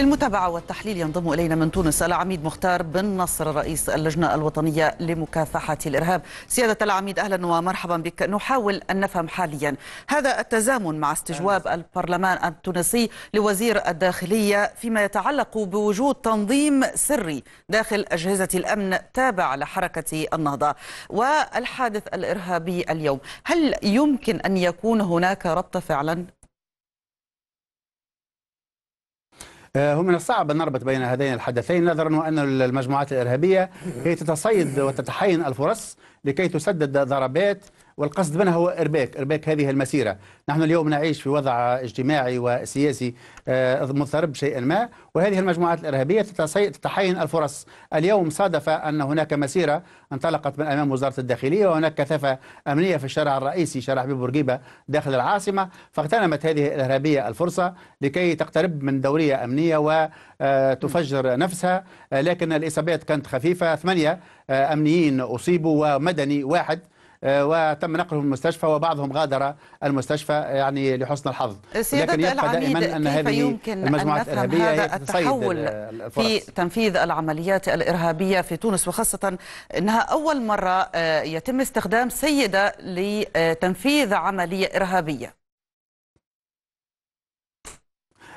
للمتابعة والتحليل ينضم إلينا من تونس العميد مختار بن نصر رئيس اللجنة الوطنية لمكافحة الإرهاب سيادة العميد أهلا ومرحبا بك نحاول أن نفهم حاليا هذا التزامن مع استجواب البرلمان التونسي لوزير الداخلية فيما يتعلق بوجود تنظيم سري داخل أجهزة الأمن تابع لحركة النهضة والحادث الإرهابي اليوم هل يمكن أن يكون هناك ربط فعلا هو آه، من الصعب أن نربط بين هذين الحدثين نظرا وأن المجموعات الإرهابية هي تتصيد وتتحين الفرص لكي تسدد ضربات والقصد منها هو إرباك إرباك هذه المسيرة نحن اليوم نعيش في وضع اجتماعي وسياسي آه، مضطرب شيئا ما وهذه المجموعات الإرهابية تتحين الفرص اليوم صادف أن هناك مسيرة انطلقت من أمام وزارة الداخلية وهناك كثافة أمنية في الشارع الرئيسي شارع حبيب بورقيبة داخل العاصمة فاغتنمت هذه الإرهابية الفرصة لكي تقترب من دورية أمنية وتفجر آه، نفسها آه، لكن الإصابات كانت خفيفة ثمانية أمنيين أصيبوا ومدني واحد آه، وتم نقلهم المستشفى وبعضهم غادر المستشفى آه، يعني لحسن الحظ لكن يبقى دائما أن هذه المجموعات الإرهابية هذا التحول في تنفيذ العمليات الإرهابية في تونس وخاصة أنها أول مرة آه، يتم استخدام سيدة لتنفيذ عملية إرهابية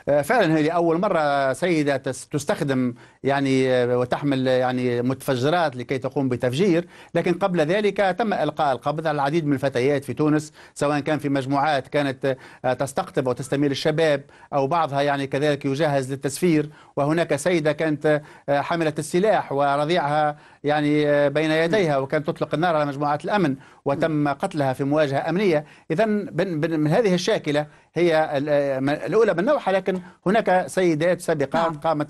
آه، فعلا هي لاول مره سيده تستخدم يعني آه، وتحمل يعني متفجرات لكي تقوم بتفجير لكن قبل ذلك تم القاء القبض على العديد من الفتيات في تونس سواء كان في مجموعات كانت آه، تستقطب او تستميل الشباب او بعضها يعني كذلك يجهز للتسفير وهناك سيده كانت حامله السلاح ورضيعها يعني بين يديها وكانت تطلق النار على مجموعات الامن وتم قتلها في مواجهه امنيه اذا من هذه الشاكله هي الأولى من نوعها لكن هناك سيدات سابقات نعم. قامت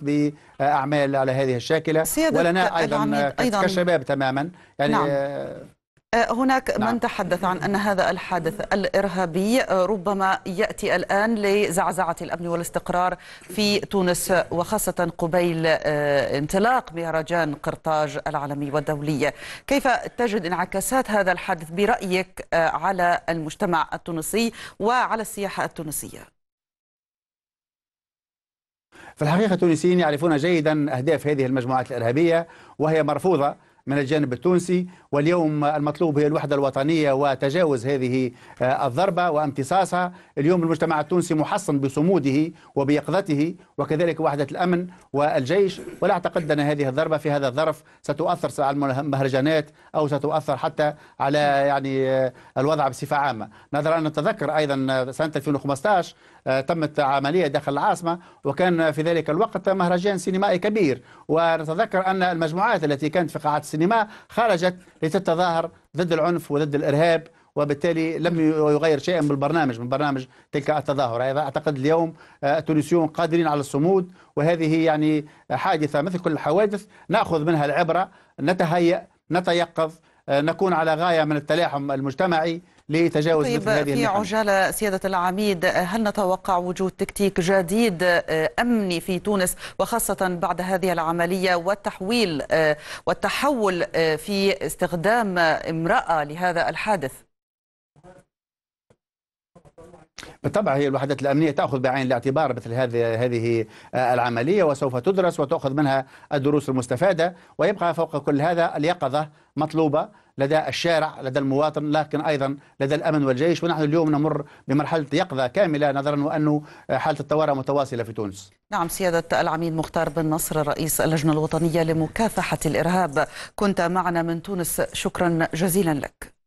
بأعمال على هذه الشاكلة ولنا أيضا, أيضا كشباب تماما يعني نعم. آه، آه، هناك نعم. من تحدث عن أن هذا الحادث الإرهابي آه، ربما يأتي الآن لزعزعة الأمن والاستقرار في تونس وخاصة قبيل آه، انطلاق مهرجان قرطاج العالمي والدولي كيف تجد انعكاسات هذا الحادث برأيك على المجتمع التونسي وعلى السياحة التونسية؟ في الحقيقة التونسيين يعرفون جيدا أهداف هذه المجموعات الإرهابية وهي مرفوضة من الجانب التونسي واليوم المطلوب هي الوحدة الوطنية وتجاوز هذه آه، الضربة وامتصاصها اليوم المجتمع التونسي محصن بصموده وبيقظته وكذلك وحدة الأمن والجيش ولا أعتقد أن هذه الضربة في هذا الظرف ستؤثر على المهرجانات أو ستؤثر حتى على يعني آه، الوضع بصفة عامة نظرا أن نتذكر أيضا آه، سنة 2015 آه، تمت عملية داخل العاصمة وكان في ذلك الوقت مهرجان سينمائي كبير ونتذكر أن المجموعات التي كانت في قاعات السينما خرجت لتتظاهر ضد العنف وضد الإرهاب وبالتالي لم يغير شيئا بالبرنامج من برنامج تلك التظاهرة أعتقد اليوم آه، التونسيون قادرين على الصمود وهذه يعني حادثة مثل كل الحوادث نأخذ منها العبرة نتهيأ نتيقظ آه، نكون على غاية من التلاحم المجتمعي لتجاوز طيب مثل هذه في عجالة سيادة العميد هل نتوقع وجود تكتيك جديد آه، أمني في تونس وخاصة بعد هذه العملية والتحويل آه، والتحول آه، في استخدام امرأة لهذا الحادث بالطبع هي الوحدات الأمنية تأخذ بعين الاعتبار مثل هذه هذه آه، العملية وسوف تدرس وتأخذ منها الدروس المستفادة ويبقى فوق كل هذا اليقظة مطلوبة لدى الشارع لدى المواطن لكن أيضا لدى الأمن والجيش ونحن اليوم نمر بمرحلة يقظة كاملة نظرا وأنه حالة الطوارئ متواصلة في تونس نعم سيادة العميد مختار بن نصر رئيس اللجنة الوطنية لمكافحة الإرهاب كنت معنا من تونس شكرا جزيلا لك